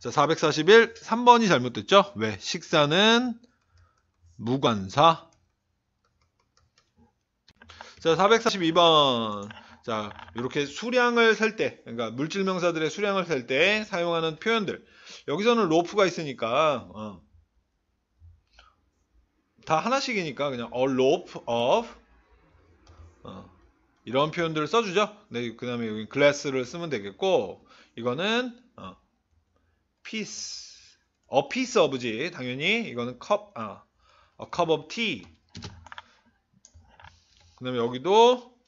자, 441 3번이 잘못됐죠? 왜? 식사는 무관사. 자, 442번. 자, 이렇게 수량을 셀 때, 그러니까 물질 명사들의 수량을 셀 때 사용하는 표현들. 여기서는 로프가 있으니까 어. 다 하나씩이니까 그냥 a rope of 어. 이런 표현들을 써주죠. 네, 그 다음에 여기 glass를 쓰면 되겠고 이거는 어. piece, a piece of지 당연히 이거는 cup, 아, a cup of tea. 그다음에 여기도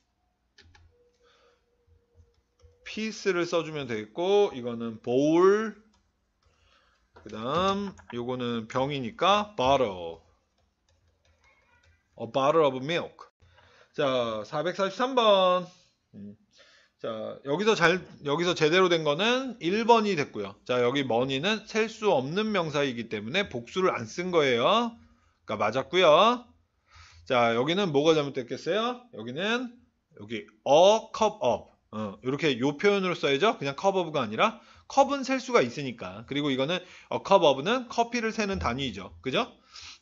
piece를 써주면 되겠고 이거는 bowl. 그다음 요거는 병이니까 bottle. a bottle of milk. 자, 443번. 음. 자, 여기서 잘, 여기서 제대로 된 거는 1번이 됐고요. 자, 여기 머니는 셀 수 없는 명사이기 때문에 복수를 안 쓴 거예요. 그니까 맞았고요. 자, 여기는 뭐가 잘못됐겠어요? 여기는 여기 어컵 업. 어, 이렇게 요 표현으로 써야죠. 그냥 컵업가 아니라 컵은 셀 수가 있으니까. 그리고 이거는 어, 컵업는 커피를 세는 단위죠 그죠?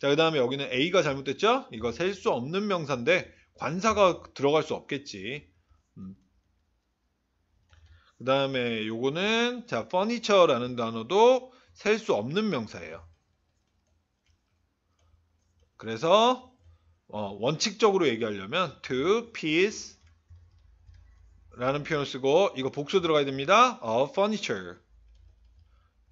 자, 그다음에 여기는 A가 잘못됐죠? 이거 셀 수 없는 명사인데 관사가 들어갈 수 없겠지. 음. 그 다음에 요거는 자퍼니처라는 단어도 셀 수 없는 명사예요. 그래서 어, 원칙적으로 얘기하려면 to piece 라는 표현 을 쓰고 이거 복수 들어가야 됩니다. of furniture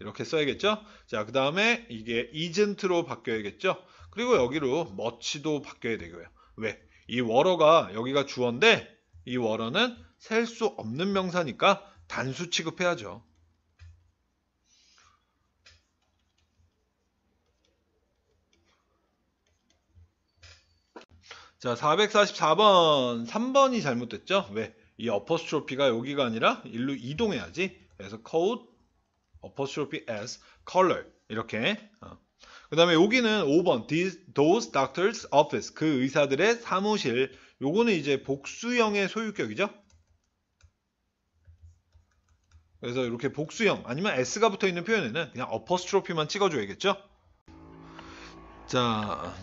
이렇게 써야겠죠. 자 그 다음에 이게 isn't로 바뀌어야겠죠. 그리고 여기로 much도 바뀌어야 되고요. 왜? 이워러가 여기가 주어인데 이워러는셀 수 없는 명사니까 단수 취급해야죠. 자, 444번 3번이 잘못됐죠? 왜? 이 어퍼스트로피가 여기가 아니라 일로 이동해야지. 그래서 c o d e a p o s t r o p h e s color 이렇게. 어. 그다음에 여기는 5번 those doctors office 그 의사들의 사무실. 요거는 이제 복수형의 소유격이죠. 그래서 이렇게 복수형 아니면 s가 붙어 있는 표현에는 그냥 어퍼스트로피만 찍어줘야겠죠? 자,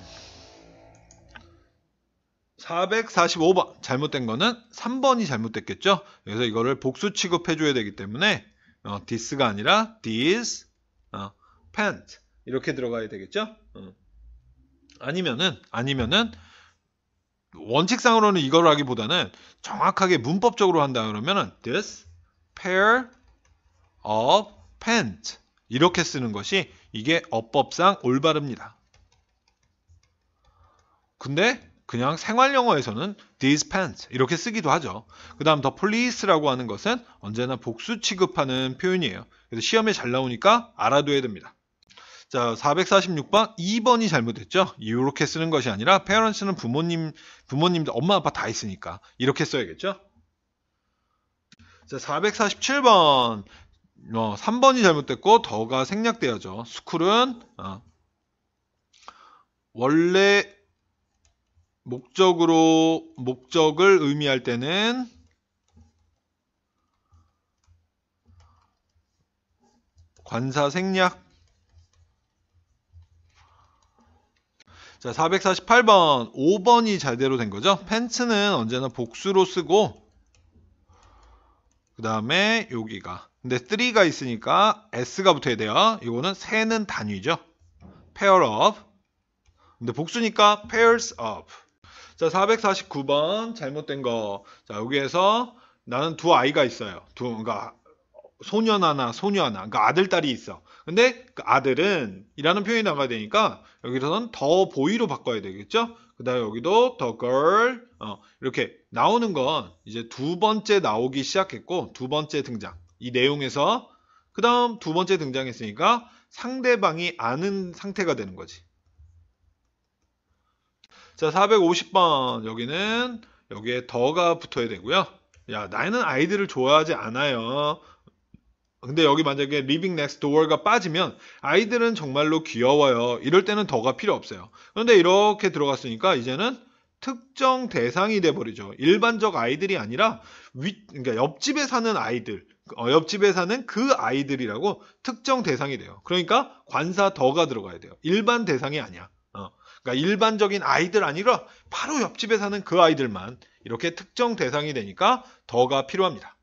445번 잘못된 거는 3번이 잘못됐겠죠? 그래서 이거를 복수 취급해줘야 되기 때문에 어, this가 아니라 this, 어, pant 이렇게 들어가야 되겠죠? 어. 아니면은 아니면은 원칙상으로는 이걸 하기보다는 정확하게 문법적으로 한다 그러면은 this pair of pant 이렇게 쓰는 것이 이게 어법상 올바릅니다. 근데 그냥 생활영어에서는 these pants 이렇게 쓰기도 하죠. 그 다음 더 police라고 하는 것은 언제나 복수 취급하는 표현이에요. 그래서 시험에 잘 나오니까 알아둬야 됩니다. 자, 446번 2번이 잘못됐죠. 이렇게 쓰는 것이 아니라 parents는 부모님, 부모님들 엄마 아빠 다 있으니까 이렇게 써야겠죠. 자, 447번 어, 3번이 잘못됐고 더가 생략돼야죠. 스쿨은 어, 원래 목적으로 목적을 의미할 때는 관사 생략 자 448번 5번이 잘대로 된 거죠 펜츠는 언제나 복수로 쓰고 그 다음에 여기가 근데 3가 있으니까 s가 붙어야 돼요. 이거는 세는 단위죠. pair of. 근데 복수니까 pairs of. 자, 449번 잘못된 거. 자, 여기에서 나는 두 아이가 있어요. 두 그러니까 소년 하나, 소녀 하나. 그러니까 아들 딸이 있어. 근데 그 아들은 이라는 표현이 나가야 되니까 여기서는 더 보이로 바꿔야 되겠죠? 그다음에 여기도 더 girl 어, 이렇게 나오는 건 이제 두 번째 나오기 시작했고 두 번째 등장. 이 내용에서 그 다음 두 번째 등장했으니까 상대방이 아는 상태가 되는 거지. 자 450번 여기는 여기에 더가 붙어야 되고요. 야 나는 아이들을 좋아하지 않아요. 근데 여기 만약에 living next door가 빠지면 아이들은 정말로 귀여워요. 이럴 때는 더가 필요 없어요. 그런데 이렇게 들어갔으니까 이제는 특정 대상이 돼버리죠. 일반적 아이들이 아니라 위, 그러니까 옆집에 사는 아이들 옆집에 그 사는 그 아이들이라고 특정 대상이 돼요. 그러니까 관사 더가 들어가야 돼요. 일반 대상이 아니야. 어, 그러니까 일반적인 아이들 아니라 바로 옆집에 사는 그 아이들만 이렇게 특정 대상이 되니까 더가 필요합니다.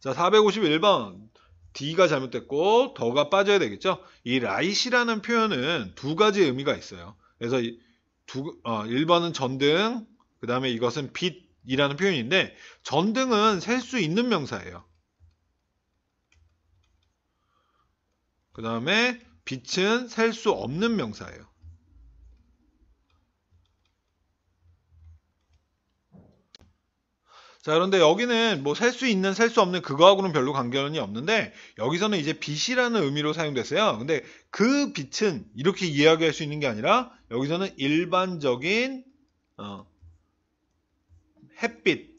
자, 451번 D가 잘못됐고 더가 빠져야 되겠죠. 이 라이시라는 표현은 두 가지 의미가 있어요. 그래서 이 두, 어, 1번은 전등, 그 다음에 이것은 빛이라는 표현인데 전등은 셀 수 있는 명사예요. 그 다음에 빛은 살 수 없는 명사예요. 자 그런데 여기는 뭐 살 수 있는 살 수 없는 그거하고는 별로 관계는 없는데 여기서는 이제 빛이라는 의미로 사용됐어요 근데 그 빛은 이렇게 이야기할 수 있는 게 아니라 여기서는 일반적인 어, 햇빛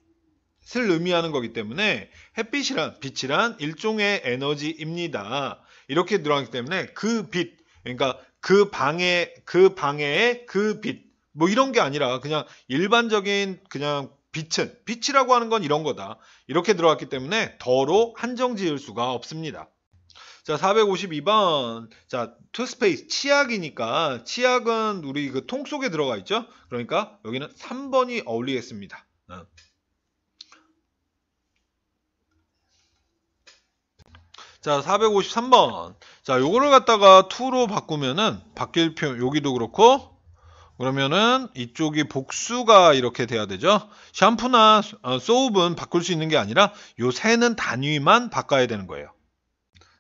햇을 의미하는 거기 때문에 햇빛이란 빛이란 일종의 에너지입니다. 이렇게 들어가기 때문에 그 빛, 그러니까 그 방에 그 방에 그 빛, 뭐 이런 게 아니라 그냥 일반적인 그냥 빛은 빛이라고 하는 건 이런 거다. 이렇게 들어갔기 때문에 더로 한정 지을 수가 없습니다. 자, 452번. 자, 투스페이스 치약이니까 치약은 우리 그 통 속에 들어가 있죠? 그러니까 여기는 3번이 어울리겠습니다. 응. 어. 자, 453번. 자, 요거를 갖다가 2로 바꾸면은 바뀔 표 여기도 그렇고 그러면은 이쪽이 복수가 이렇게 돼야 되죠. 샴푸나 어, 소읍은 바꿀 수 있는 게 아니라 요 세는 단위만 바꿔야 되는 거예요.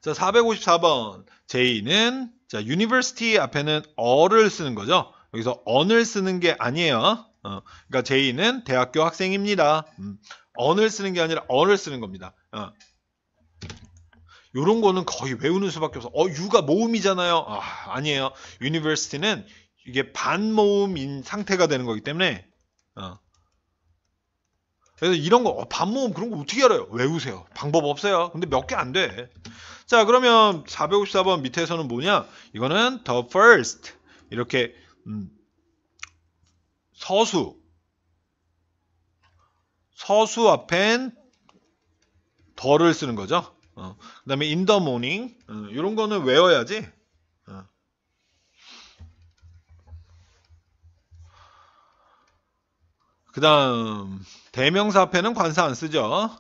자, 454번. J는 자, university 앞에는 어를 쓰는 거죠. 여기서 언을 쓰는 게 아니에요. 어, 그러니까 J는 대학교 학생입니다. 음, 언을 쓰는 게 아니라 어를 쓰는 겁니다. 어. 요런 거는 거의 외우는 수밖에 없어. 어, 유가 모음이잖아요. 아, 아니에요. university는 이게 반모음인 상태가 되는 거기 때문에 어. 그래서 이런 거 어, 반모음 그런 거 어떻게 알아요? 외우세요. 방법 없어요. 근데 몇 개 안 돼. 자, 그러면 454번 밑에서는 뭐냐? 이거는 the first 이렇게 음, 서수 서수 앞엔 더 를 쓰는 거죠. 어, 그 다음에 in the morning 어, 이런 거는 외워야지 어. 그 다음 대명사 앞에는 관사 안 쓰죠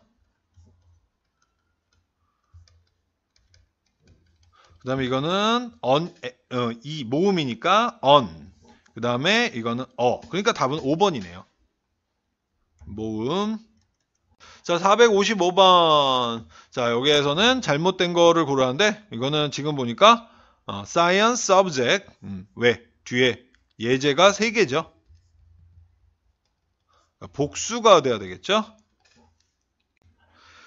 그 다음에 이거는 on, 어, 이 모음이니까 on 그 다음에 이거는 어 그러니까 답은 5번이네요 모음 자, 455번. 자, 여기에서는 잘못된 거를 고르는데 이거는 지금 보니까 어, science subject 음, 왜 뒤에 예제가 3개죠. 그러니까 복수가 돼야 되겠죠.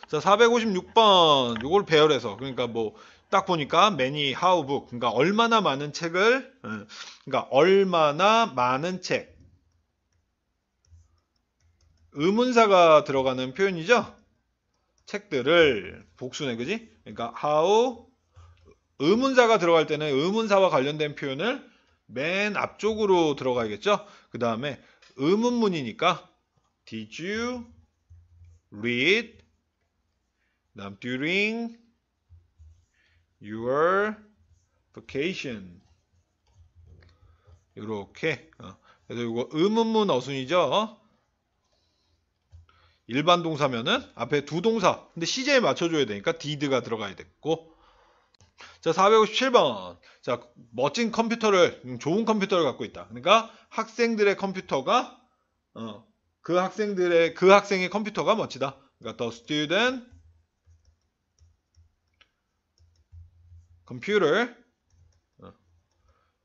자, 456번. 이걸 배열해서 그러니까 뭐 딱 보니까 many how book 그러니까 얼마나 많은 책을 음, 그러니까 얼마나 많은 책 의문사가 들어가는 표현이죠. 책들을 복수네, 그지? 그러니까 how 의문사가 들어갈 때는 의문사와 관련된 표현을 맨 앞쪽으로 들어가야겠죠. 그 다음에 의문문이니까 did you read 다음 during your vacation 이렇게 어. 그래서 이거 의문문 어순이죠. 일반 동사면은 앞에 두 동사 근데 시제에 맞춰줘야 되니까 did가 들어가야 됐고 자 457번 자 멋진 컴퓨터를 음, 좋은 컴퓨터를 갖고 있다 그러니까 학생들의 컴퓨터가 어, 그 학생들의 그 학생의 컴퓨터가 멋지다 그러니까 the student computer 어,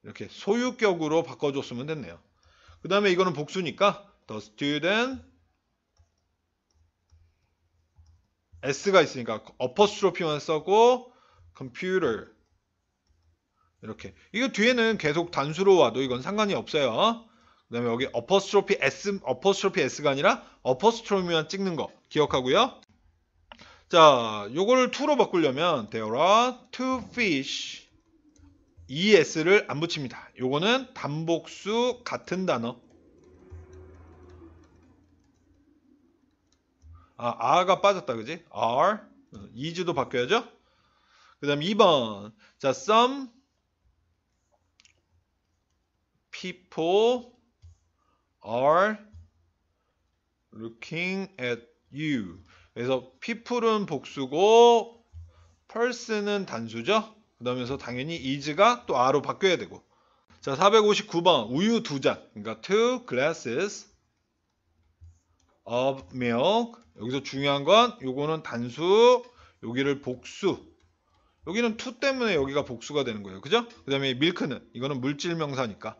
이렇게 소유격으로 바꿔줬으면 됐네요 그 다음에 이거는 복수니까 the student s가 있으니까 어퍼스트로피만 써고 computer 이렇게 이거 뒤에는 계속 단수로 와도 이건 상관이 없어요 그 다음에 여기 어퍼스트로피 s 어퍼스트로피 s가 아니라 어퍼스트로피만 찍는 거 기억하고요 자 요거를 2로 바꾸려면 there are two fish es를 안 붙입니다 요거는 단복수 같은 단어 아, 아가 빠졌다, 그지? a r 이주도 바뀌어야죠? 그 다음 2번. 자, some people are looking at you. 그래서 people은 복수고 person은 단수죠. 그러면서 당연히 is가 또 a r 로 바뀌어야 되고. 자, 459번 우유 두 잔. 그러니까 two glasses of milk. 여기서 중요한 건 요거는 단수, 여기를 복수. 여기는 to 때문에 여기가 복수가 되는 거예요. 그죠? 그 다음에 밀크는 이거는 물질 명사니까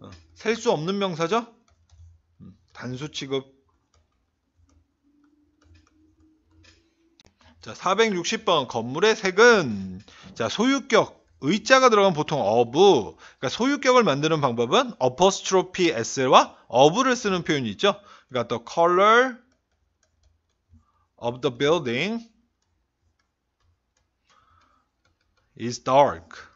어, 셀수 없는 명사죠? 음, 단수 취급 자 460번 건물의 색은 자 소유격 의자가 들어간 보통 어부 그러니까 소유격을 만드는 방법은 어퍼스트로피 s와 어부를 쓰는 표현이 있죠 we got the color of the building is dark